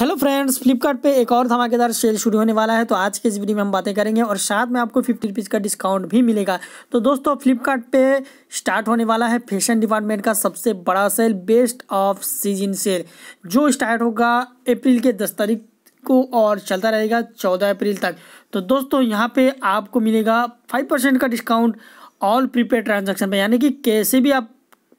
hello friends Flipkart पे एक और धमाकेदार सेल शुरू होने वाला है तो आज के इस वीडियो में हम बातें करेंगे और साथ में आपको फिफ्टी रुपीज़ का डिस्काउंट भी मिलेगा तो दोस्तों फ्लिपकार्ट पे स्टार्ट होने वाला है फैशन डिपार्टमेंट का सबसे बड़ा sale best of season sale जो स्टार्ट होगा अप्रैल के दस तारीख को और चलता रहेगा चौदह अप्रैल तक तो दोस्तों यहाँ पर आपको मिलेगा फाइव परसेंट का डिस्काउंट ऑल प्रीपेड ट्रांजेक्शन पर यानी कि कैसे भी आप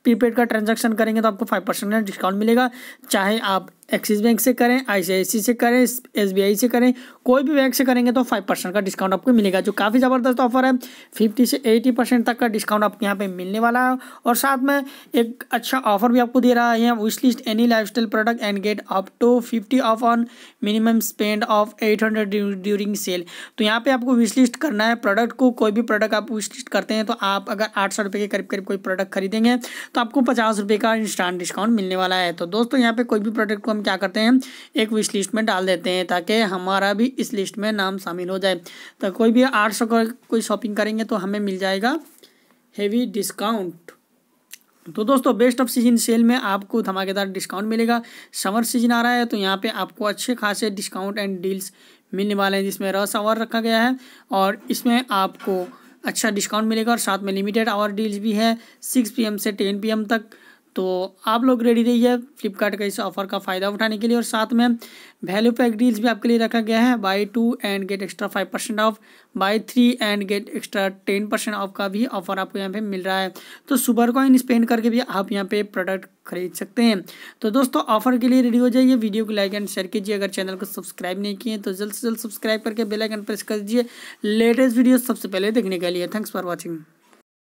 प्रीपेड का ट्रांजेक्शन करेंगे तो आपको फाइव परसेंट डिस्काउंट मिलेगा चाहे आप एक्सिस बैंक से करें आईसीआईसी से करें एसबीआई से करें कोई भी बैंक से करेंगे तो फाइव परसेंट का डिस्काउंट आपको मिलेगा जो काफ़ी ज़बरदस्त ऑफर है फिफ्टी से एटी परसेंट तक का डिस्काउंट आपको यहाँ पे मिलने वाला है और साथ में एक अच्छा ऑफर भी आपको दे रहा है wish list any life style product and get up to fifty off on minimum spend of eight hundred during sale तो यहाँ पर आपको विश लिस्ट करना है प्रोडक्ट को कोई भी प्रोडक्ट आप विश लिस्ट करते हैं तो आप अगर आठ सौ रुपये के करीब करीब कोई प्रोडक्ट खरीदेंगे तो आपको पचास रुपये का इंस्टांट डिस्काउंट मिलने वाला है तो दोस्तों यहाँ पर कोई भी प्रोडक्ट को हम क्या करते हैं एक विश लिस्ट में डाल देते हैं ताकि हमारा भी इस लिस्ट में नाम शामिल हो जाए तो कोई भी आठ सौ कोई शॉपिंग करेंगे तो हमें मिल जाएगा हेवी डिस्काउंट तो दोस्तों बेस्ट ऑफ सीजन सेल में आपको धमाकेदार डिस्काउंट मिलेगा समर सीजन आ रहा है तो यहाँ पे आपको अच्छे खासे डिस्काउंट एंड डील्स मिलने वाले हैं जिसमें रस आवर रखा गया है और इसमें आपको अच्छा डिस्काउंट मिलेगा और साथ में लिमिटेड आवर डील्स भी है सिक्स पीएम से टेन पीएम तक तो आप लोग रेडी रहिए फ्लिपकार्ट का इस ऑफर का फ़ायदा उठाने के लिए और साथ में वैल्यू पैक डील्स भी आपके लिए रखा गया है buy two and get extra five percent off buy three and get extra ten percent off का भी ऑफर आपको यहाँ पे मिल रहा है तो सुपर कॉइन स्पेंड करके भी आप यहाँ पे प्रोडक्ट खरीद सकते हैं तो दोस्तों ऑफर के लिए रेडी हो जाइए वीडियो को लाइक एंड शेयर कीजिए अगर चैनल को सब्सक्राइब नहीं किए तो जल्द से जल्द सब्सक्राइब करके बेलाइकन प्रेस कर दीजिए लेटेस्ट वीडियो सबसे पहले देखने के लिए थैंक्स फॉर वॉचिंग